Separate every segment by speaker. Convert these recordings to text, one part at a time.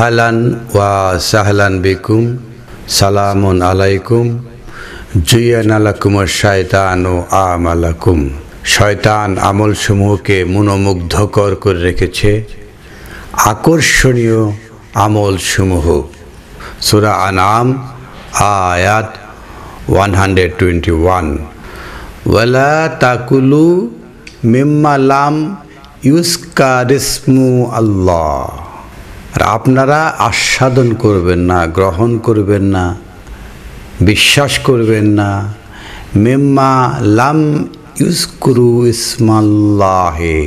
Speaker 1: আহলান ওয়া সাহলান বিকুম সালামুন আলাইকুম জুয়ানালাকুম শয়তান ও আমালাকুম শয়তান আমলসমূহকে মনোমুগ্ধকর করে রেখেছে আকর্ষণীয় আমলসমূহ সুরা আনাম আয়াত ওয়ান হান্ড্রেড টোয়েন্টি ওয়ান ওয়ালা তাকুলু মিম্মালাম ইউস্কারিসমু আল্লাহ আর আপনারা আস্বাদন করবেন না গ্রহণ করবেন না বিশ্বাস করবেন না মেম্মা লাম ইউসকুরু ইসমাল্লাহে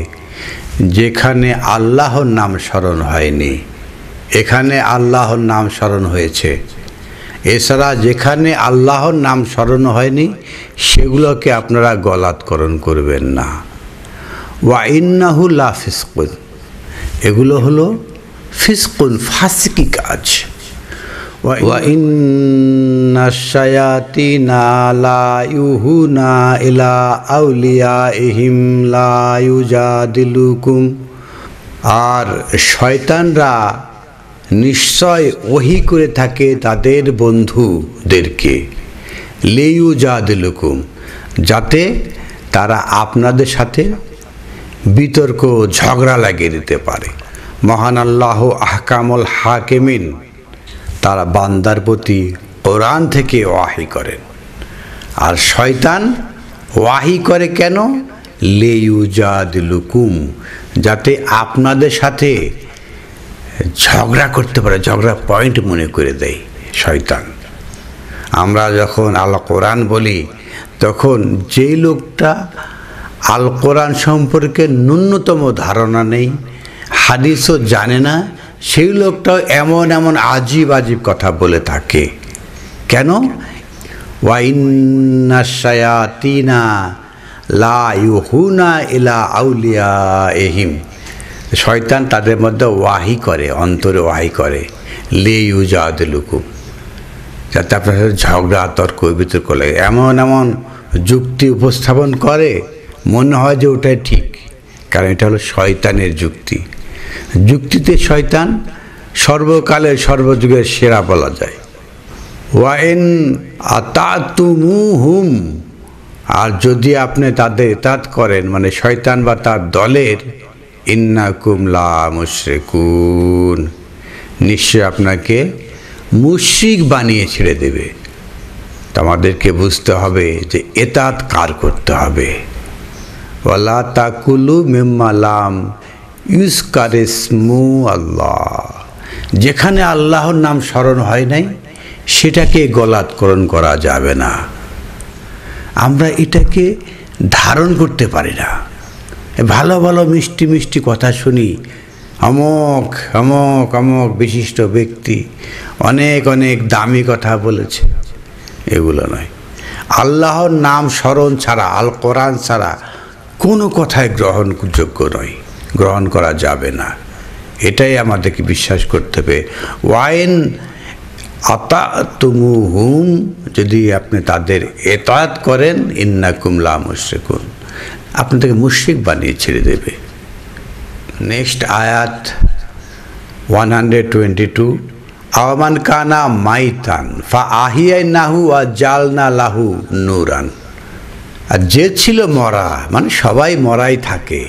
Speaker 1: যেখানে আল্লাহর নাম স্মরণ হয়নি এখানে আল্লাহর নাম স্মরণ হয়েছে এছাড়া যেখানে আল্লাহর নাম স্মরণ হয়নি সেগুলোকে আপনারা গলাৎকরণ করবেন না ওয়া ইন্নাহু এগুলো হলো ফিসকুন ফাসিকি কাজ আর শয়তানরা নিশ্চয় ওহি করে থাকে তাদের বন্ধুদেরকে লেইউ যা দিলুকুম যাতে তারা আপনাদের সাথে বিতর্ক ঝগড়া লাগিয়ে দিতে পারে মহান আল্লাহ আহকামুল হাকিমিন তারা বান্দার প্রতি ওরান থেকে ওয়াহি করেন আর শয়তান ওয়াহি করে কেন লুকুম যাতে আপনাদের সাথে ঝগড়া করতে পারে ঝগড়া পয়েন্ট মনে করে দেয় শয়তান আমরা যখন আল কোরআন বলি তখন যেই লোকটা আল কোরআন সম্পর্কে ন্যূনতম ধারণা নেই হাদিসও জানে না সেই লোকটাও এমন এমন আজীব আজীব কথা বলে থাকে কেন লা ইউহুনা আউলিয়া এহিম শয়তান তাদের মধ্যে ওয়াহি করে অন্তরে ওয়াহি করে লে লুকু যাতে আপনার সাথে ঝগড়া তর্ক বিতর্ক লাগে এমন এমন যুক্তি উপস্থাপন করে মনে হয় যে ওটাই ঠিক কারণ এটা হলো শয়তানের যুক্তি যুক্তিতে শয়তান সর্বকালে সর্বযুগের সেরা বলা যায় ওয়াইন আতাতুমু হুম আর যদি আপনি তাদের তাত করেন মানে শয়তান বা তার দলের ইন্না কুমলা মুশরেকুন নিশ্চয় আপনাকে মুশ্রিক বানিয়ে ছেড়ে দেবে আমাদেরকে বুঝতে হবে যে এতাত কার করতে হবে ওলা তাকুলু মেম্মালাম ইউজ কারেসমু আল্লাহ যেখানে আল্লাহর নাম স্মরণ হয় নাই সেটাকে গলাৎকরণ করা যাবে না আমরা এটাকে ধারণ করতে পারি না ভালো ভালো মিষ্টি মিষ্টি কথা শুনি অমক অমক অমক বিশিষ্ট ব্যক্তি অনেক অনেক দামি কথা বলেছে এগুলো নয় আল্লাহর নাম স্মরণ ছাড়া আল কোরআন ছাড়া কোনো কথায় গ্রহণযোগ্য নয় গ্রহণ করা যাবে না এটাই আমাদেরকে বিশ্বাস করতে হবে ওয়াইন আতা তুমু হুম যদি আপনি তাদের এতায়াত করেন ইন্না কুমলা মুশ্রিকুন আপনাদেরকে মুশ্রিক বানিয়ে ছেড়ে দেবে নেক্সট আয়াত ওয়ান হান্ড্রেড টোয়েন্টি টু আওয়ামান কানা মাইতান ফা আহিয়াই নাহু আর জালনা লাহু নুরান আর যে ছিল মরা মানে সবাই মরাই থাকে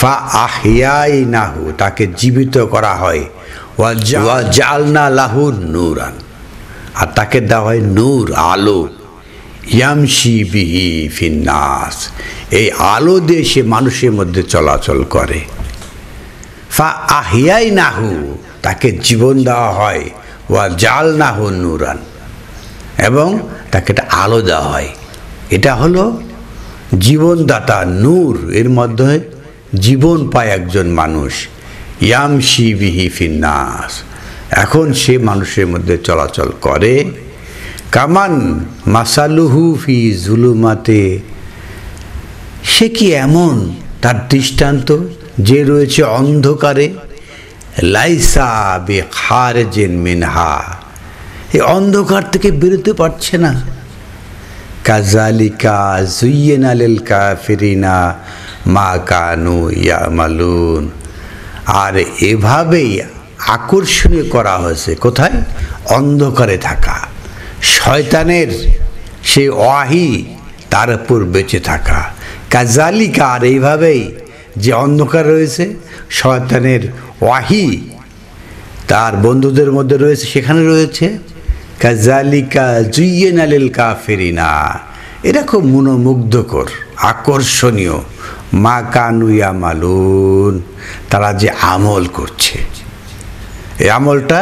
Speaker 1: ফা আহিয়াই নাহু তাকে জীবিত করা হয় ওয়া জালনা লাহু নুরান আর তাকে দেওয়া হয় নূর আলো ইয়ামশি বিহি ফিন্নাস এই আলো দিয়ে সে মানুষের মধ্যে চলাচল করে ফা আহিয়াই নাহু তাকে জীবন দেওয়া হয় ওয়া জাল নাহু নুরান এবং তাকে একটা আলো দেওয়া হয় এটা হলো জীবনদাতা নূর এর মধ্যে জীবন পায় একজন মানুষ ইয়াম বিহি ফিন্নাস এখন সে মানুষের মধ্যে চলাচল করে কামান মাসালুহু ফি জুলুমাতে সে কি এমন তার দৃষ্টান্ত যে রয়েছে অন্ধকারে লাইসা বে জেন মিনহা এই অন্ধকার থেকে বেরোতে পারছে না কাজালিকা জুইয়েন কা ফেরিনা মা কানু ইয়ামালুন আর এভাবেই আকর্ষণীয় করা হয়েছে কোথায় অন্ধকারে থাকা শয়তানের সেই ওয়াহি তার উপর বেঁচে থাকা কাজালিকা আর এইভাবেই যে অন্ধকার রয়েছে শয়তানের ওয়াহি তার বন্ধুদের মধ্যে রয়েছে সেখানে রয়েছে কাজালিকা জুইয়েন আলিল ফেরিনা এরা খুব মনোমুগ্ধকর আকর্ষণীয় মা কানুয়া মালুন তারা যে আমল করছে এই আমলটা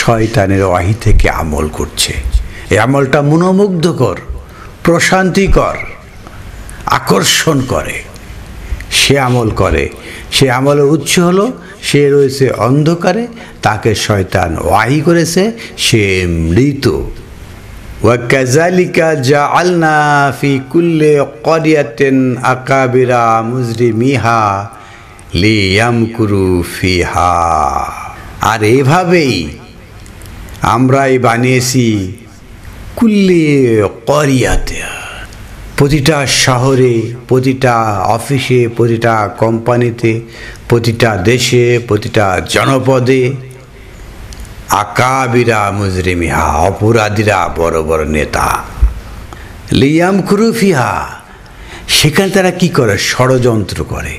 Speaker 1: শয়তানের ওয়াহি থেকে আমল করছে এই আমলটা মনোমুগ্ধকর প্রশান্তিকর আকর্ষণ করে সে আমল করে সে আমলের উৎস হলো সে রয়েছে অন্ধকারে তাকে শয়তান ওয়াহি করেছে সে মৃত ওয়াকাজালিকা জা আলনা ফি কুল্লে করিয়াতেন আকাবিরা মুজরি মিহা লিয়ামকুরু ফিহা আর এভাবেই আমরাই বানিয়েছি কুল্লে করিয়াতে প্রতিটা শহরে প্রতিটা অফিসে প্রতিটা কোম্পানিতে প্রতিটা দেশে প্রতিটা জনপদে আকাবিরা মুজরিমিহা অপরাধীরা বড় বড় নেতা লিয়াম কুরুফিহা সেখানে তারা কি করে ষড়যন্ত্র করে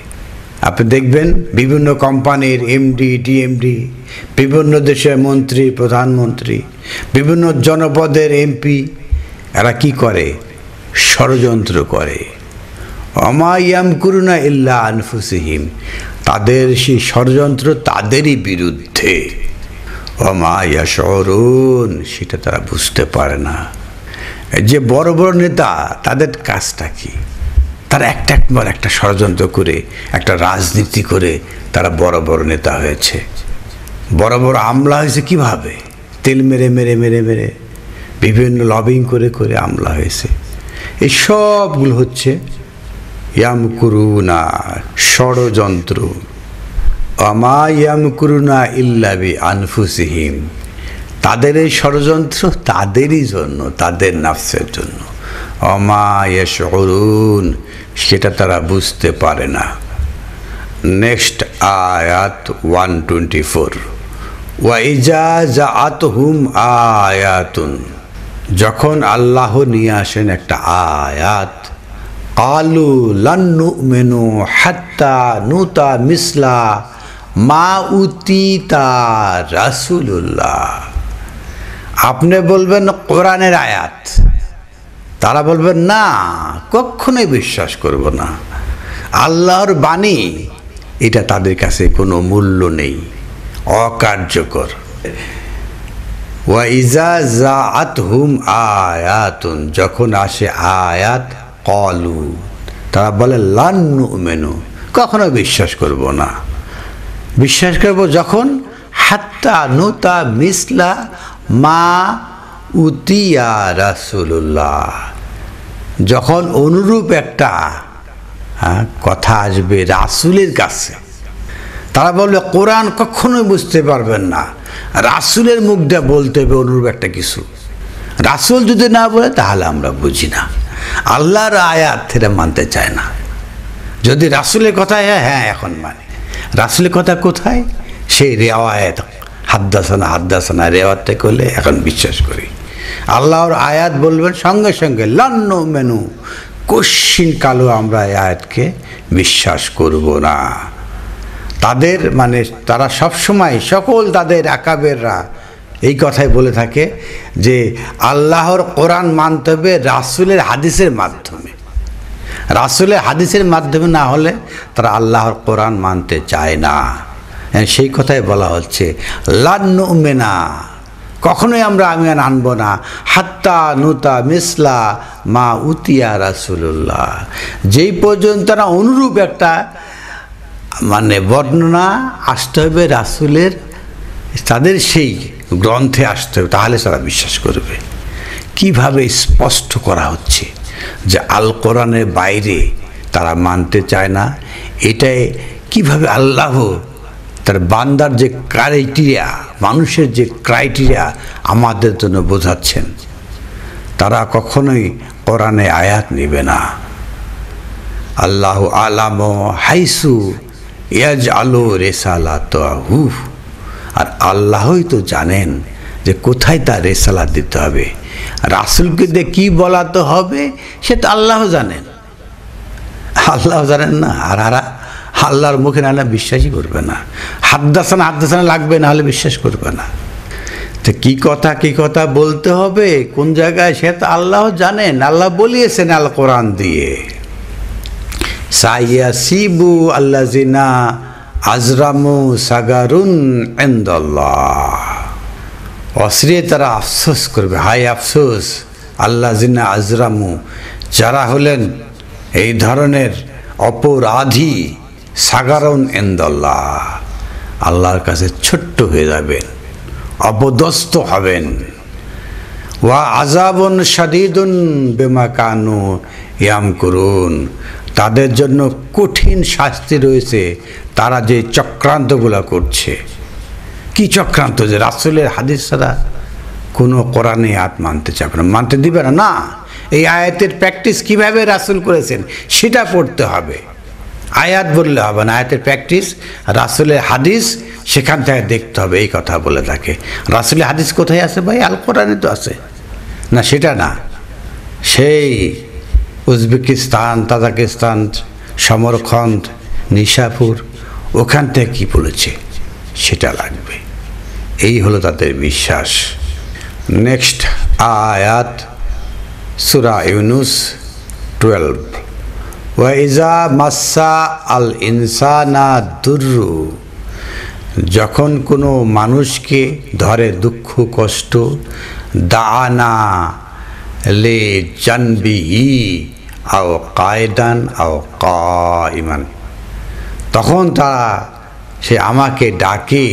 Speaker 1: আপনি দেখবেন বিভিন্ন কোম্পানির এমডি ডিএমডি বিভিন্ন দেশের মন্ত্রী প্রধানমন্ত্রী বিভিন্ন জনপদের এমপি এরা কি করে ষড়যন্ত্র করে অমায়াম করুনা ইল্লা আনফুসিহিম তাদের সেই ষড়যন্ত্র তাদেরই বিরুদ্ধে ইয়া ইয়াশরুন সেটা তারা বুঝতে পারে না যে বড় বড় নেতা তাদের কাজটা কি তারা একটা একবার একটা ষড়যন্ত্র করে একটা রাজনীতি করে তারা বড় বড় নেতা হয়েছে বড় বড় আমলা হয়েছে কিভাবে তেল মেরে মেরে মেরে মেরে বিভিন্ন লবিং করে করে আমলা হয়েছে এই সবগুলো হচ্ছে ইয়ামকুরুনা ষড়যন্ত্র অমায়ামকুরুনা ইল্লাবি আনফুসিহিম তাদের এই ষড়যন্ত্র তাদেরই জন্য তাদের নাফসের জন্য অমায়েশ সেটা তারা বুঝতে পারে না নেক্সট আয়াত ওয়ান টোয়েন্টি ফোর ওয়াইজা যা আতহুম আয়াতুন যখন আল্লাহ নিয়ে আসেন একটা আয়াত কালু লান্নু মেনু হাত্তা নুতা মিসলা মা উতি তা রাসুল্লাহ আপনি বলবেন কোরআনের আয়াত তারা বলবেন না কখনোই বিশ্বাস করব না আল্লাহর বাণী এটা তাদের কাছে কোনো মূল্য নেই অকার্যকর জা হুম আয়াতুন যখন আসে আয়াত কলু তারা বলে লান্নু মেনু কখনো বিশ্বাস করব না বিশ্বাস করব যখন হাত্তা নুতা মিসলা মা উতিয়া রাসুল্লাহ যখন অনুরূপ একটা কথা আসবে রাসুলের কাছে তারা বলবে কোরআন কখনোই বুঝতে পারবেন না রাসুলের মুখটা বলতে হবে অনুরূপ একটা কিছু রাসুল যদি না বলে তাহলে আমরা বুঝি না আল্লাহর আয়াত সেটা মানতে চায় না যদি রাসুলের কথা হ্যাঁ হ্যাঁ এখন মানে রাসুলের কথা কোথায় সেই রেওয়ায়ত হাদ্দাসানা হাদ্দাসানা রেওয়াতটা করলে এখন বিশ্বাস করি আল্লাহর আয়াত বলবেন সঙ্গে সঙ্গে লন্ন মেনু কশ্চিন কালো আমরা আয়াতকে বিশ্বাস করব না তাদের মানে তারা সবসময় সকল তাদের একাবেররা এই কথাই বলে থাকে যে আল্লাহর কোরআন মানতে হবে রাসুলের হাদিসের মাধ্যমে রাসুলের হাদিসের মাধ্যমে না হলে তারা আল্লাহর কোরআন মানতে চায় না হ্যাঁ, সেই কথাই বলা হচ্ছে লান্ন মেনা কখনোই আমরা আমি আনবো না হাত্তা নুতা মিসলা মা উতিয়া রাসুল্লাহ যেই পর্যন্ত না অনুরূপ একটা মানে বর্ণনা আসতে হবে রাসুলের তাদের সেই গ্রন্থে আসতে হবে তাহলে তারা বিশ্বাস করবে কিভাবে স্পষ্ট করা হচ্ছে যে আল কোরআনের বাইরে তারা মানতে চায় না এটাই কিভাবে আল্লাহ তার বান্দার যে ক্রাইটেরিয়া মানুষের যে ক্রাইটেরিয়া আমাদের জন্য বোঝাচ্ছেন তারা কখনোই কোরআনে আয়াত নেবে না আল্লাহ আলাম হাইসু ইয়াজ আলো রেসালা তো আর আল্লাহই তো জানেন যে কোথায় তার রেসালা দিতে হবে রাসুলকে দিয়ে কী বলাতে হবে সে তো আল্লাহ জানেন আল্লাহ জানেন না আর আর আল্লাহর মুখে না বিশ্বাসই করবে না হাদ্দাসানা হাদ্দাসানা লাগবে নাহলে বিশ্বাস করবে না তো কি কথা কী কথা বলতে হবে কোন জায়গায় সে তো আল্লাহ জানেন আল্লাহ বলিয়েছেন আল কোরআন দিয়ে সাইয়া সিবু আল্লাহ জিনা আজরামু সাগারুন এন্দল্লাহ অশ্রে তারা আফসোস করবে হাই আফসোস আল্লাহ জিনা আজরামু যারা হলেন এই ধরনের অপরাধী সাগারণ এন্দল্লা আল্লাহর কাছে ছোট্ট হয়ে যাবেন অপদস্ত হবেন ওয়া আজাবন সাদিদুন বেমা কানু ইয়াম করুন তাদের জন্য কঠিন শাস্তি রয়েছে তারা যে চক্রান্তগুলো করছে কি চক্রান্ত যে রাসুলের হাদিস ছাড়া কোনো কোরআনে হাত মানতে চাবে না মানতে দিবে না না এই আয়াতের প্র্যাকটিস কিভাবে রাসুল করেছেন সেটা পড়তে হবে আয়াত বললে হবে না আয়াতের প্র্যাকটিস রাসুলের হাদিস সেখান থেকে দেখতে হবে এই কথা বলে থাকে রাসুলের হাদিস কোথায় আছে ভাই আল কোরআনে তো আছে না সেটা না সেই উজবেকিস্তান তাজাকিস্তান সমরখন্দ নিশাপুর ওখান থেকে কী বলেছে সেটা লাগবে এই হলো তাদের বিশ্বাস নেক্সট আয়াত সুরা ইউনুস টুয়েলভ ওয়াইজা মাসা আল ইনসানা দুর্রু যখন কোনো মানুষকে ধরে দুঃখ কষ্ট দানা লে জানবি ই আও কায়দান আও কাইমান তখন তারা সে আমাকে ডাকে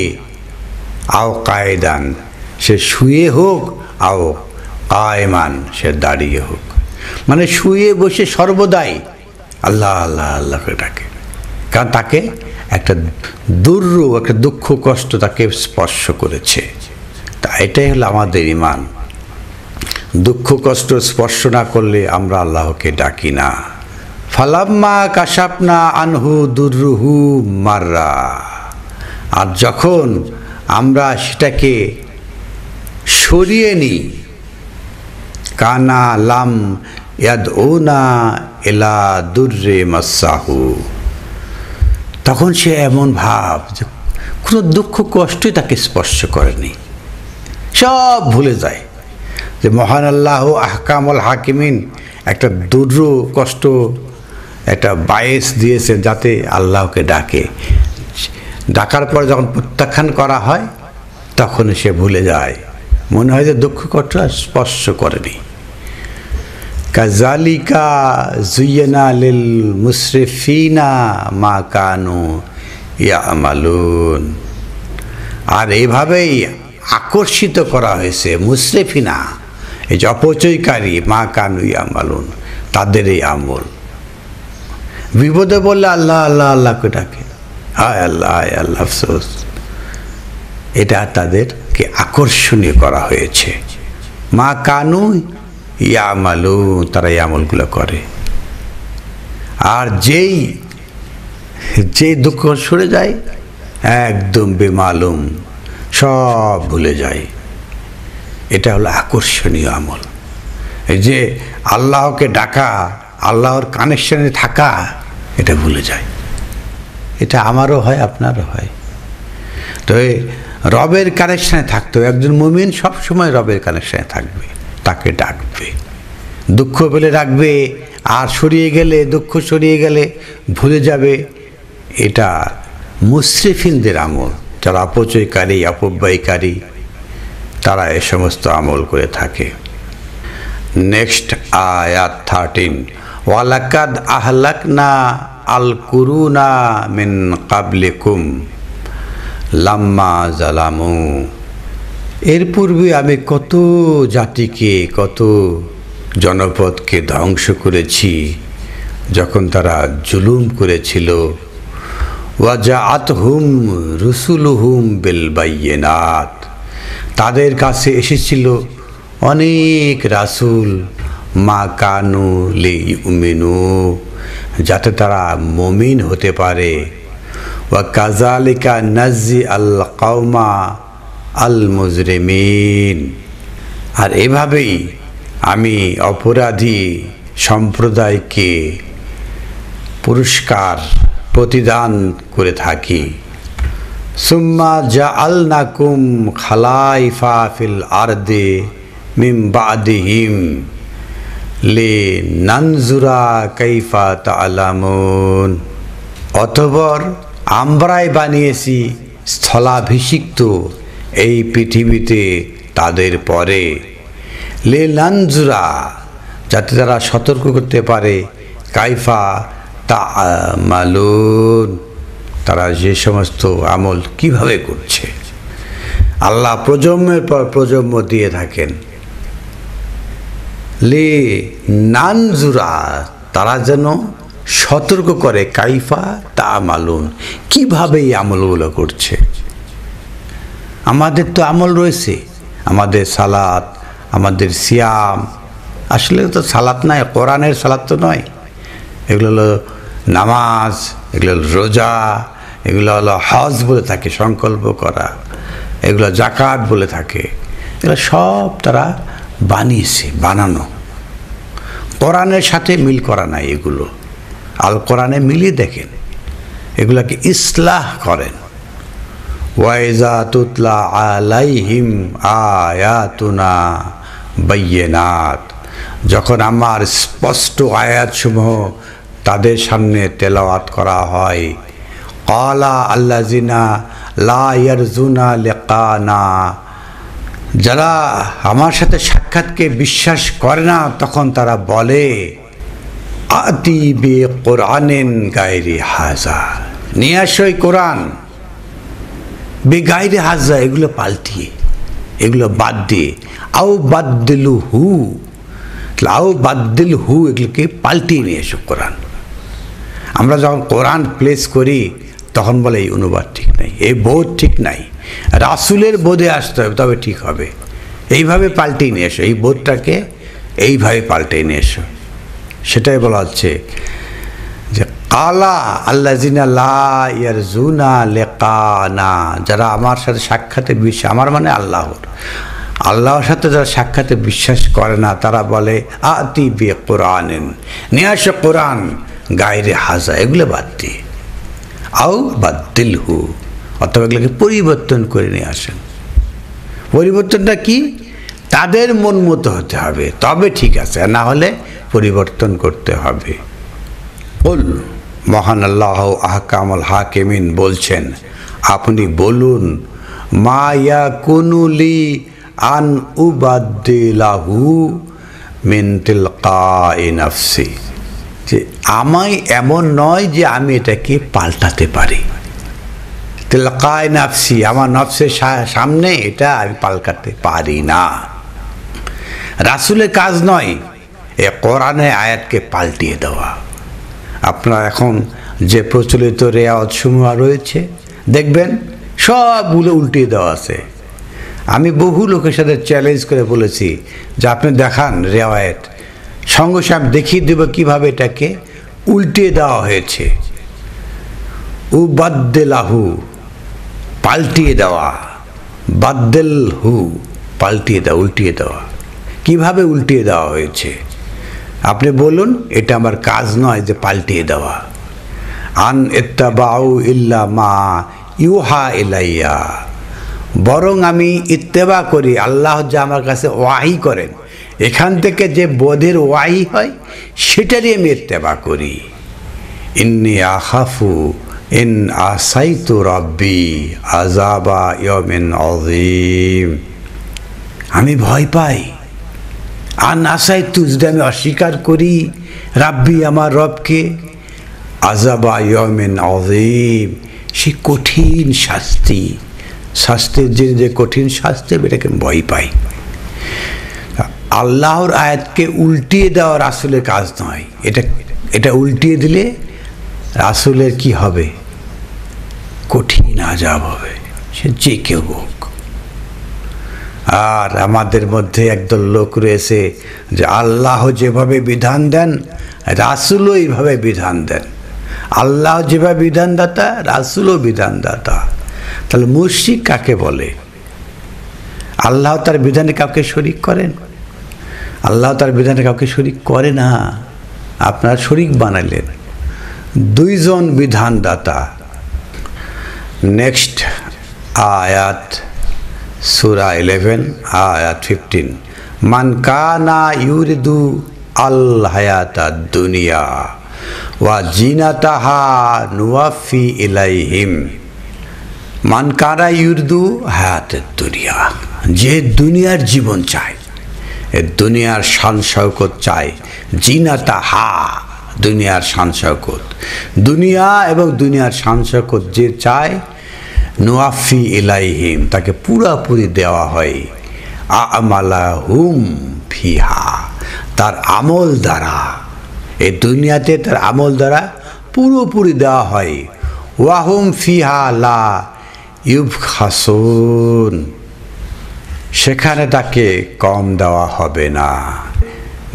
Speaker 1: আও কায়দান সে শুয়ে হোক আও কায়মান সে দাঁড়িয়ে হোক মানে শুয়ে বসে সর্বদাই আল্লাহ আল্লাহ আল্লাহ করে ডাকে কারণ তাকে একটা দুর্র একটা দুঃখ কষ্ট তাকে স্পর্শ করেছে তা এটাই হলো আমাদের ইমান দুঃখ কষ্ট স্পর্শ না করলে আমরা আল্লাহকে ডাকি না ফালাম্মা কাশাপনা আনহু দুর্রুহু মাররা আর যখন আমরা সেটাকে সরিয়ে নিই কানা লাম না এলা দুর্রে মাসাহু তখন সে এমন ভাব যে কোনো দুঃখ কষ্টই তাকে স্পর্শ করেনি সব ভুলে যায় যে মহান আল্লাহ আহকামল হাকিমিন একটা দুর্র কষ্ট একটা বায়েস দিয়েছে যাতে আল্লাহকে ডাকে ডাকার পর যখন প্রত্যাখ্যান করা হয় তখন সে ভুলে যায় মনে হয় যে দুঃখ কষ্ট স্পর্শ করেনি কাজালিকা জুয়েনা লিল মুসরিফিনা মা কানু ইয়ামালুন আর এভাবেই আকর্ষিত করা হয়েছে মুসরিফিনা এই যে অপচয়কারী মা কানু ইয়ামালুন তাদের এই আমল বিপদে বললে আল্লাহ আল্লাহ আল্লাহকে ডাকে হায় আল্লাহ হায় আল্লাহ আফসোস এটা তাদের কে আকর্ষণীয় করা হয়েছে মা কানু ইয়ামালু তারা এই আমলগুলো করে আর যেই যে দুঃখ সরে যায় একদম বেমালুম সব ভুলে যায় এটা হলো আকর্ষণীয় আমল যে আল্লাহকে ডাকা আল্লাহর কানেকশনে থাকা এটা ভুলে যায় এটা আমারও হয় আপনারও হয় তো রবের কানেকশানে থাকতে হবে একজন মুমিন সবসময় রবের কানেকশানে থাকবে তাকে ডাকবে দুঃখ পেলে রাখবে আর সরিয়ে গেলে দুঃখ সরিয়ে গেলে ভুলে যাবে এটা মুসরিফিনদের আমল যারা অপচয়কারী অপব্যয়কারী তারা এ সমস্ত আমল করে থাকে নেক্সট আয়াত থার্টিন ওয়ালাকাদ না আল কুরুনা মিন কুম লাম্মা জালামু এর পূর্বে আমি কত জাতিকে কত জনপদকে ধ্বংস করেছি যখন তারা জুলুম করেছিল ওয়াজা আতহুম রসুলহুম বেলবাইয়েনাথ তাদের কাছে এসেছিল অনেক রাসুল মা কানু লি উমিনু যাতে তারা মমিন হতে পারে وَكَذَلِكَ কাজালিকা الْقَوْمَ আল আল আর এভাবেই আমি অপরাধী সম্প্রদায়কে পুরস্কার প্রতিদান করে থাকি সুম্মা জা আল নাকুম খালাইফা ফিল আর্দে মিম বাদিহিম লে নানজুরা কাইফা তালামুন অথবর আমরাই বানিয়েছি স্থলাভিষিক্ত এই পৃথিবীতে তাদের পরে লেলাঞ্জুরা যাতে তারা সতর্ক করতে পারে কাইফা তা মালুন তারা যে সমস্ত আমল কিভাবে করছে আল্লাহ প্রজন্মের পর প্রজন্ম দিয়ে থাকেন লে নানজুরা তারা যেন সতর্ক করে কাইফা তা মালুন কীভাবে এই আমলগুলো করছে আমাদের তো আমল রয়েছে আমাদের সালাত আমাদের সিয়াম আসলে তো সালাত নয় কোরআনের সালাত তো নয় এগুলো হলো নামাজ এগুলো হলো রোজা এগুলো হলো হজ বলে থাকে সংকল্প করা এগুলো জাকাত বলে থাকে এগুলো সব তারা বানিয়েছে বানানো কোরআনের সাথে মিল করা নাই এগুলো আল কোরআনে মিলিয়ে দেখেন এগুলাকে ইসলাহ করেন ওয়াইজা তুতলা আলাইহিম আয়াতুনা বাইয়েনাত যখন আমার স্পষ্ট আয়াতসমূহ তাদের সামনে তেলাওয়াত করা হয় কলা আল্লা জিনা লায়ারজুনা লেকানা যারা আমার সাথে সাক্ষাৎকে বিশ্বাস করে না তখন তারা বলে আতি বে কোরআনেন গায়রে হাজা নিয়ে আসো কোরআন বে গায়রে হাজা এগুলো পাল্টিয়ে এগুলো বাদ দিয়ে আও বাদ দিলু হু আও বাদ দিল হু এগুলোকে পাল্টিয়ে নিয়ে এসো কোরআন আমরা যখন কোরআন প্লেস করি তখন বলে এই অনুবাদ ঠিক নাই এই বোধ ঠিক নাই রাসুলের বোধে আসতে হবে তবে ঠিক হবে এইভাবে পাল্টিয়ে নিয়ে এসো এই বোধটাকে এইভাবে পাল্টে নিয়ে এসো সেটাই বলা হচ্ছে যে কালা আল্লা জিনা লার জুনা লেকানা যারা আমার সাথে সাক্ষাতে বিশ্বাস আমার মানে আল্লাহর আল্লাহর সাথে যারা সাক্ষাতে বিশ্বাস করে না তারা বলে আতি বে কোরআন নিয়ে আসে কোরআন গায়রে হাজা এগুলো বাদ দি আও বাদ দিল হু অথবা এগুলোকে পরিবর্তন করে নিয়ে আসেন পরিবর্তনটা কি তাদের মন মতো হতে হবে তবে ঠিক আছে না হলে পরিবর্তন করতে হবে বল মহান আল্লাহ আহকামল হাকিমিন বলছেন আপনি বলুন মা ইয়া কুনুলি আন উবাদ্দিলাহু মিনতিল কাফসি যে আমায় এমন নয় যে আমি এটাকে পাল্টাতে পারি তেলকায় নাফসি আমার নফসের সামনে এটা আমি পাল্টাতে পারি না রাসুলের কাজ নয় এ কোরআনে আয়াতকে পাল্টিয়ে দেওয়া আপনার এখন যে প্রচলিত সমূহ রয়েছে দেখবেন সবগুলো উল্টিয়ে দেওয়া আছে আমি বহু লোকের সাথে চ্যালেঞ্জ করে বলেছি যে আপনি দেখান রেওয়ায়ত সঙ্গে সঙ্গে দেখিয়ে দেব কীভাবে এটাকে উল্টিয়ে দেওয়া হয়েছে লাহু পাল্টিয়ে দেওয়া বাদ্দেল হু পাল্টিয়ে দেওয়া উল্টিয়ে দেওয়া কিভাবে উল্টিয়ে দেওয়া হয়েছে আপনি বলুন এটা আমার কাজ নয় যে পাল্টিয়ে দেওয়া আন বাউ ইল্লা মা ইউহা ইলাইয়া বরং আমি ইত্তেবা করি আল্লাহ যা আমার কাছে ওয়াহি করেন এখান থেকে যে বোধের ওয়াহি হয় সেটারই আমি ইত্তেবা করি ইন্নি আহাফু ইন আসাইতু রব্বি আজাবা ইয়মিন অজিম আমি ভয় পাই আর নাসায় তু যদি আমি অস্বীকার করি রাব্বি আমার রবকে আজাবা ইয়মেন অজিম সে কঠিন শাস্তি শাস্তির যে যে কঠিন শাস্তি এটাকে ভয় পাই আল্লাহর আয়াতকে উল্টিয়ে দেওয়া রাসুলের কাজ নয় এটা এটা উল্টিয়ে দিলে রাসুলের কি হবে কঠিন আজাব হবে সে যে কেউ হোক আর আমাদের মধ্যে একদল লোক রয়েছে যে আল্লাহ যেভাবে বিধান দেন রাসুলও এইভাবে বিধান দেন আল্লাহ যেভাবে বিধানদাতা রাসুলও বিধানদাতা তাহলে মুর্শিক কাকে বলে আল্লাহ তার বিধানে কাউকে শরিক করেন আল্লাহ তার বিধানে কাউকে শরিক করে না আপনার শরিক বানালেন দুইজন বিধানদাতা নেক্সট আয়াত সুরা ইলেভেন আয়াত ফিফটিন মান কানা ইউরিদু আল হায়াতা দুনিয়া ওয়া জিনাতাহা নুয়াফি ইলাইহিম মান কানা ইউরদু হায়াতের দুনিয়া যে দুনিয়ার জীবন চায় এ দুনিয়ার শান শৌকত চায় জিনাতা হা দুনিয়ার শান শৌকত দুনিয়া এবং দুনিয়ার শান শৌকত যে চায় নোয়াফি ইলাইহিম তাকে পুরাপুরি দেওয়া হয় আমালা হুম ফিহা তার আমল দ্বারা এই দুনিয়াতে তার আমল দ্বারা পুরোপুরি দেওয়া হয় ওয়াহুম ফিহা লা ইউব খাসুন সেখানে তাকে কম দেওয়া হবে না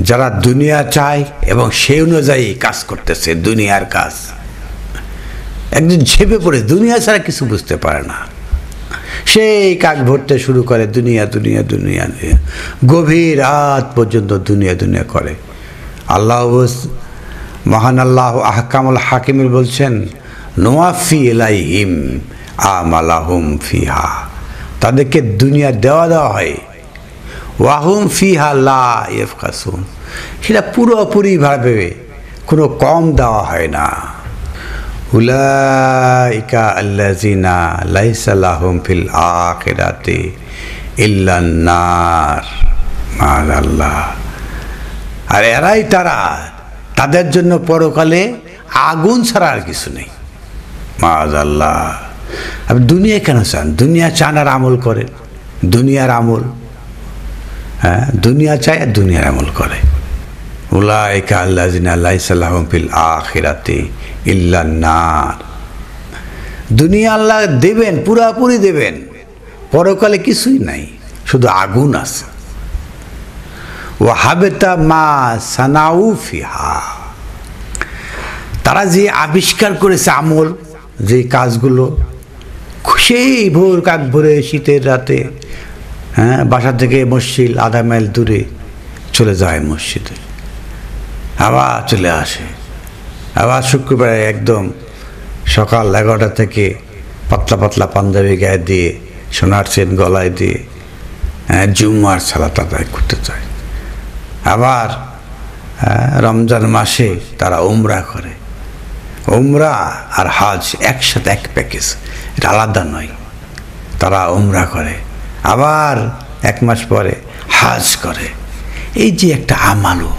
Speaker 1: যারা দুনিয়া চায় এবং সেই অনুযায়ী কাজ করতেছে দুনিয়ার কাজ একজন ঝেপে পড়ে দুনিয়া ছাড়া কিছু বুঝতে পারে না সেই কাক ভরতে শুরু করে দুনিয়া দুনিয়া দুনিয়া দুনিয়া গভীর রাত পর্যন্ত দুনিয়া দুনিয়া করে আল্লাহ মহান আল্লাহ আহকামুল হাকিমের বলছেন নোয়াফি এলাইহিম আলাহুম ফিহা তাদেরকে দুনিয়া দেওয়া দেওয়া হয় ওয়াহুম ফিহা লা ইফ কাসুম সেটা পুরোপুরিভাবে কোনো কম দেওয়া হয় না হুলাইকা আল্লাজিনা লাইসালাহম ফিল আখেরাতে ইল্লান্নার মার আল্লাহ আর এরাই তারা তাদের জন্য পরকালে আগুন ছাড়া আর কিছু নেই মাজ আল্লাহ আপনি দুনিয়া কেন চান দুনিয়া চান আর আমল করেন দুনিয়ার আমল হ্যাঁ দুনিয়া চায় আর দুনিয়ার আমল করে উলাইকা আল্লাহিনা আল্লাহ ফিল আখিরাতে ইল্লা নার দুনিয়া আল্লাহ দেবেন পুরাপুরি দেবেন পরকালে কিছুই নাই শুধু আগুন আছে ও হাবেতা মা সানাউ ফিহা তারা যে আবিষ্কার করেছে আমল যে কাজগুলো সেই ভোর কাক ভোরে শীতের রাতে হ্যাঁ বাসা থেকে মসজিদ আধা মাইল দূরে চলে যায় মসজিদে আবার চলে আসে আবার শুক্রবারে একদম সকাল এগারোটা থেকে পাতলা পাতলা পাঞ্জাবি গায়ে দিয়ে সোনার চেন গলায় দিয়ে হ্যাঁ, জুম্মার ছাড়া আদায় করতে চায় আবার হ্যাঁ, রমজান মাসে তারা উমরা করে উমরা আর হাজ একসাথে এক প্যাকেজ এটা আলাদা নয় তারা উমরা করে আবার এক মাস পরে হাজ করে এই যে একটা আমালো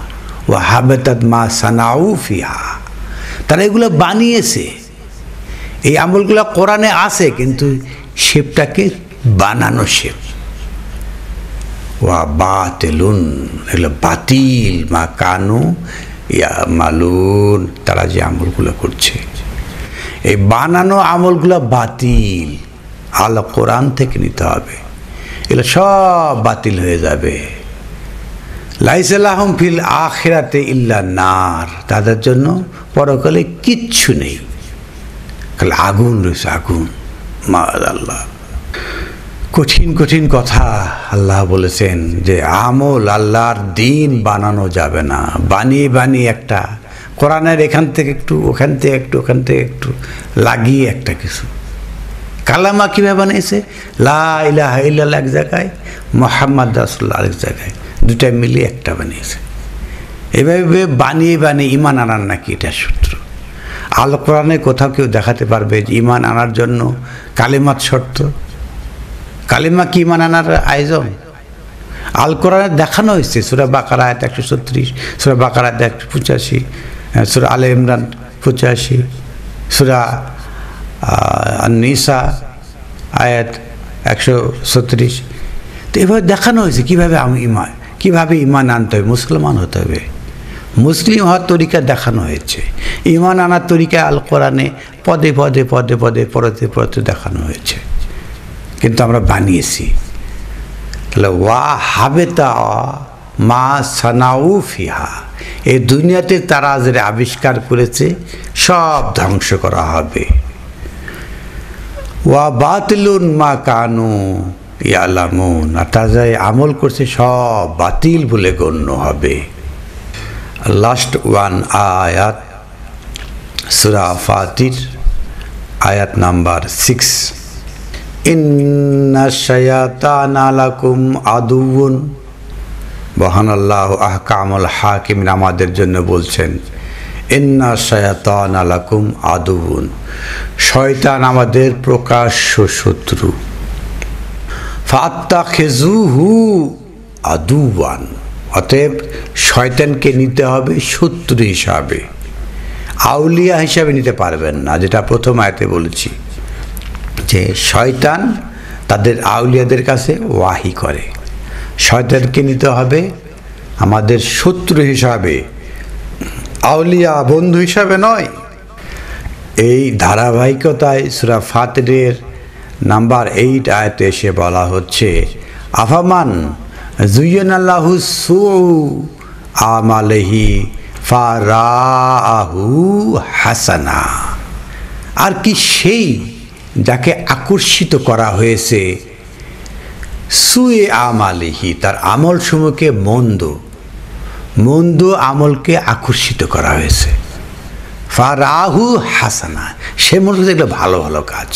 Speaker 1: ও হাবেতাত মা সানাউফিয়া তারা এগুলো বানিয়েছে এই আমলগুলো কোরআনে আছে কিন্তু শেপটাকে বানানো শেপ ওয়া তেলুন এগুলো বাতিল মা কানু ইয়া মালুন তারা যে আমলগুলো করছে এই বানানো আমলগুলো বাতিল আল কোরআন থেকে নিতে হবে এগুলো সব বাতিল হয়ে যাবে লাইসালাহম ফিল আখেরাতে ইল্লা নার তাদের জন্য পরকালে কিচ্ছু নেই খালি আগুন রয়েছে আগুন মা আল্লাহ কঠিন কঠিন কথা আল্লাহ বলেছেন যে আমল আল্লাহর দিন বানানো যাবে না বানিয়ে বানিয়ে একটা কোরআনের এখান থেকে একটু ওখান থেকে একটু ওখান থেকে একটু লাগিয়ে একটা কিছু কালামা কীভাবে বানিয়েছে লা ইলাহা এক জায়গায় মোহাম্মদ রাসুল্লাহ আরেক জায়গায় দুটা মিলিয়ে একটা বানিয়েছে এভাবে বানিয়ে বানিয়ে ইমান আনার নাকি এটা সূত্র আল কোরআনে কোথাও কেউ দেখাতে পারবে যে ইমান আনার জন্য কালেমাত শর্ত কালেমা কি ইমান আনার আয়োজন আল কোরআনে দেখানো হয়েছে সুরা বাকার আয়াত একশো ছত্রিশ সুরা বাকার আয়াত একশো পঁচাশি সুরা আলে ইমরান পঁচাশি সুরা নিসা আয়াত একশো ছত্রিশ তো এভাবে দেখানো হয়েছে কীভাবে আমি ইমান কিভাবে ইমান আনতে হবে মুসলমান হতে হবে মুসলিম হওয়ার তরিকা দেখানো হয়েছে ইমান আনার তরিকা আল কোরআনে পদে পদে পদে পদে পদে পরতে দেখানো হয়েছে কিন্তু আমরা বানিয়েছি তাহলে ওয়া হাবেতা মা সানাউ ফিহা এই দুনিয়াতে তারা যারা আবিষ্কার করেছে সব ধ্বংস করা হবে ওয়া বাতলুন মা কানু ইয়ালামুন আর তারা যা আমল করছে সব বাতিল বলে গণ্য হবে লাস্ট ওয়ান আয়াত সুরা ফাতির আয়াত নাম্বার সিক্স ইন্নাশায়াতানালাকুম আদুউন বহান আল্লাহ আহকামুল হাকিম আমাদের জন্য বলছেন ইন্না শায়াতান আলাকুম আদুবুন শয়তান আমাদের প্রকাশ্য শত্রু ফাত্তা খেজুহু আদুবান অতএব শয়তানকে নিতে হবে শত্রু হিসাবে আউলিয়া হিসাবে নিতে পারবেন না যেটা প্রথম আয়তে বলেছি যে শয়তান তাদের আউলিয়াদের কাছে ওয়াহি করে শয়তানকে নিতে হবে আমাদের শত্রু হিসাবে আউলিয়া বন্ধু হিসাবে নয় এই ধারাবাহিকতায় সুরা ফাতরের নাম্বার এইট আয়তে এসে বলা হচ্ছে আফামান জুয়নাল্লাহু সু আমালেহি ফারাহু হাসানা আর কি সেই যাকে আকর্ষিত করা হয়েছে সুয়ে আমালেহি তার আমল সমূহকে মন্দ মন্দ আমলকে আকর্ষিত করা হয়েছে ফারাহু হাসানা সে মন্দ হচ্ছে ভালো ভালো কাজ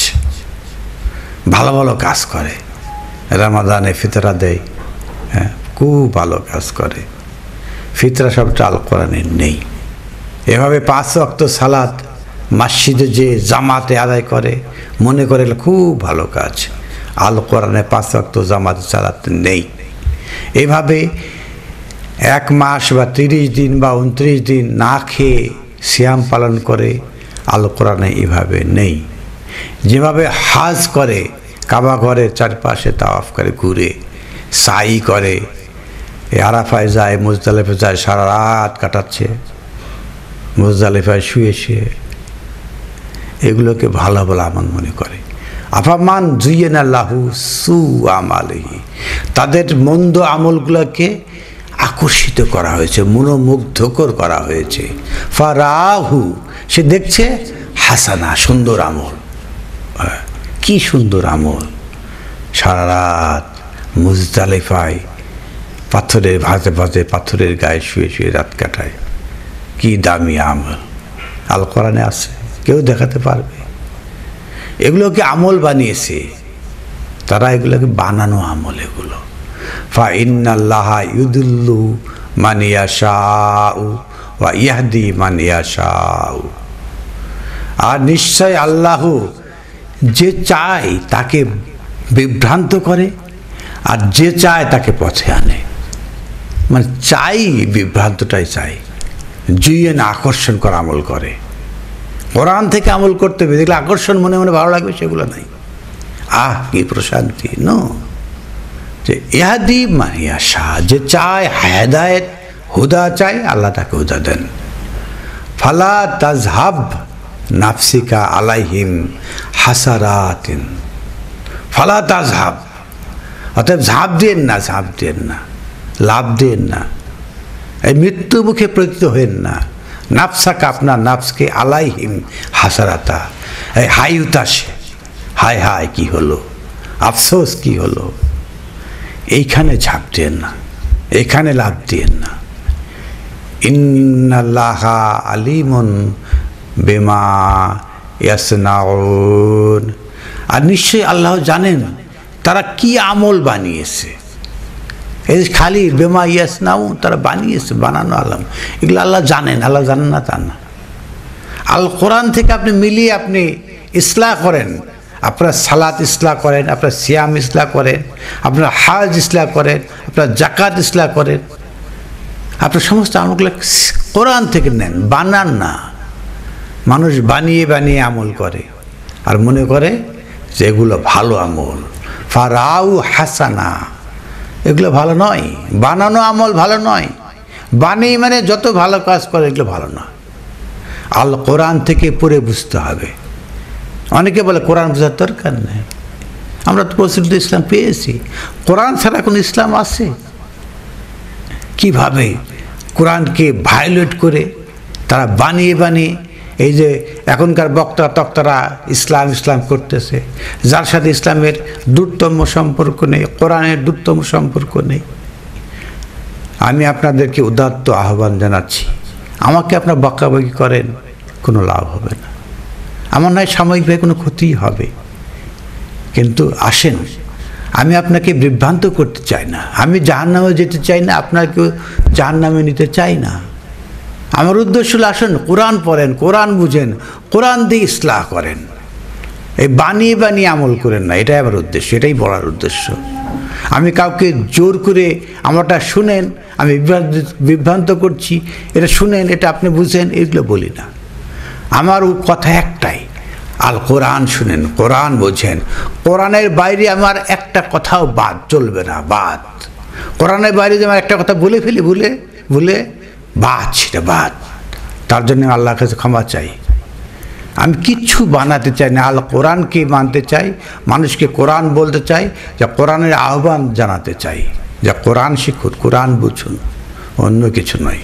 Speaker 1: ভালো ভালো কাজ করে রামাদানে ফিতরা দেয় হ্যাঁ খুব ভালো কাজ করে ফিতরা সবটা আল কোরআনের নেই এভাবে পাঁচ অক্ত সালাদ মাসিদে যে জামাতে আদায় করে মনে করে খুব ভালো কাজ আল কোরআনে পাঁচ অক্ত জামাত সালাত নেই এভাবে এক মাস বা তিরিশ দিন বা উনত্রিশ দিন না খেয়ে শ্যাম পালন করে আল কোরআনে এভাবে নেই যেভাবে হাজ করে কাবা ঘরে চারপাশে তাওয়াফ করে ঘুরে সাই করে আরাফায় যায় মুজদালিফে যায় সারা রাত কাটাচ্ছে মুজদালিফায় শুয়ে শুয়ে এগুলোকে ভালো বলে আমার মনে করে আফামান জুইয়েন আল্লাহু সু আমালহি তাদের মন্দ আমলগুলোকে আকর্ষিত করা হয়েছে মনোমুগ্ধকর করা হয়েছে ফারাহু সে দেখছে হাসানা সুন্দর আমল কি সুন্দর আমল সারা রাত মুজদালেফায় পাথরের ভাজে ভাজে পাথরের গায়ে শুয়ে শুয়ে রাত কাটায় কি দামি আমল আল কোরআনে আছে কেউ দেখাতে পারবে এগুলোকে আমল বানিয়েছে তারা এগুলোকে বানানো আমল এগুলো ফা ইন্নাল্লাহা ইউদুল্লু মানিয়া শাউ ইয়াহদি মানিয়া শাউ আর নিশ্চয় আল্লাহ যে চায় তাকে বিভ্রান্ত করে আর যে চায় তাকে পথে আনে মানে চাই বিভ্রান্তটাই চাই না আকর্ষণ করা আমল করে কোরআন থেকে আমল করতে হবে দেখলে আকর্ষণ মনে মনে ভালো লাগবে সেগুলো নাই আহ কি প্রশান্তি ন যে ইহাদি মানিয়া শাহ যে চায় হেদায়েত হুদা চায় আল্লাহ তাকে হুদা দেন ফালা তাজহাব নাফসিকা আলাইহিম হাসারাতিন ফালা তা ঝাঁপ অর্থাৎ ঝাঁপ দেন না ঝাঁপ দেন না লাভ দেন না এই মৃত্যু মুখে প্রতীত হেন না নাফসা কাপনা নাফসকে আলাইহিম হাসারাতা এই হাই উতাসে হায় হায় কি হলো আফসোস কি হলো এইখানে ঝাঁপ দেন না এখানে লাভ দেন না ইন্নাল্লাহা আলিমন বেমা আর নিশ্চয়ই আল্লাহ জানেন তারা কি আমল বানিয়েছে এই খালি বেমা ইয়াস নাও তারা বানিয়েছে বানানো আলম এগুলো আল্লাহ জানেন আল্লাহ জানেন না তা না আল কোরআন থেকে আপনি মিলিয়ে আপনি ইসলাহ করেন আপনার সালাত ইসলাহ করেন আপনার সিয়াম ইসলাহ করেন আপনার হাজ ইসলাহ করেন আপনার জাকাত ইসলাহ করেন আপনার সমস্ত আমলগুলো কোরআন থেকে নেন বানান না মানুষ বানিয়ে বানিয়ে আমল করে আর মনে করে যে এগুলো ভালো আমল ফারাউ হাসানা এগুলো ভালো নয় বানানো আমল ভালো নয় বানিয়ে মানে যত ভালো কাজ করে এগুলো ভালো নয় আল কোরআন থেকে পড়ে বুঝতে হবে অনেকে বলে কোরআন বোঝার দরকার নেই আমরা তো প্রচলিত ইসলাম পেয়েছি কোরআন ছাড়া কোনো ইসলাম আছে কিভাবে কোরআনকে ভায়োলেট করে তারা বানিয়ে বানিয়ে এই যে এখনকার বক্তা তক্তারা ইসলাম ইসলাম করতেছে যার সাথে ইসলামের দূরতম সম্পর্ক নেই কোরআনের দূরতম সম্পর্ক নেই আমি আপনাদেরকে উদাত্ত আহ্বান জানাচ্ছি আমাকে আপনার বকাবকি করেন কোনো লাভ হবে না আমার নয় সাময়িকভাবে কোনো ক্ষতি হবে কিন্তু আসেন আমি আপনাকে বিভ্রান্ত করতে চাই না আমি নামে যেতে চাই না আপনাকেও নামে নিতে চাই না আমার উদ্দেশ্য হলো আসেন কোরআন পড়েন কোরআন বুঝেন কোরআন দিয়ে ইসলাহ করেন এই বানিয়ে বানিয়ে আমল করেন না এটাই আমার উদ্দেশ্য এটাই বলার উদ্দেশ্য আমি কাউকে জোর করে আমারটা শুনেন আমি বিভ্রান্ত করছি এটা শুনেন এটা আপনি বুঝেন এগুলো বলি না আমার কথা একটাই আল কোরআন শুনেন কোরআন বোঝেন কোরআনের বাইরে আমার একটা কথাও বাদ চলবে না বাদ কোরআনের বাইরে যে আমার একটা কথা বলে ফেলি ভুলে ভুলে বাজ রে বাজ তার জন্য আল্লাহর কাছে ক্ষমা চাই আমি কিচ্ছু বানাতে চাই না আল্লাহ কোরআনকে মানতে চাই মানুষকে কোরআন বলতে চাই যা কোরআনের আহ্বান জানাতে চাই যা কোরআন শিখুন কোরআন বুঝুন অন্য কিছু নয়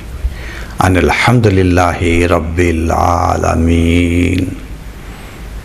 Speaker 1: আন আলহামদুলিল্লাহ রব্বিল আলমিন